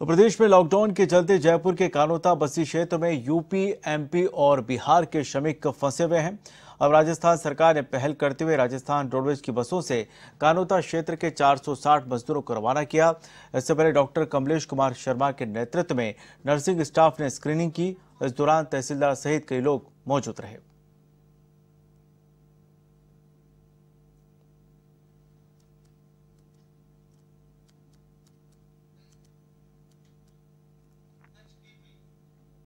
तो प्रदेश में लॉकडाउन के चलते जयपुर के कानोता बस्ती क्षेत्र में यूपी एमपी और बिहार के श्रमिक फंसे हुए हैं अब राजस्थान सरकार ने पहल करते हुए राजस्थान रोडवेज की बसों से कानोता क्षेत्र के 460 मजदूरों को रवाना किया इससे पहले डॉक्टर कमलेश कुमार शर्मा के नेतृत्व में नर्सिंग स्टाफ ने स्क्रीनिंग की इस दौरान तहसीलदार सहित कई लोग मौजूद रहे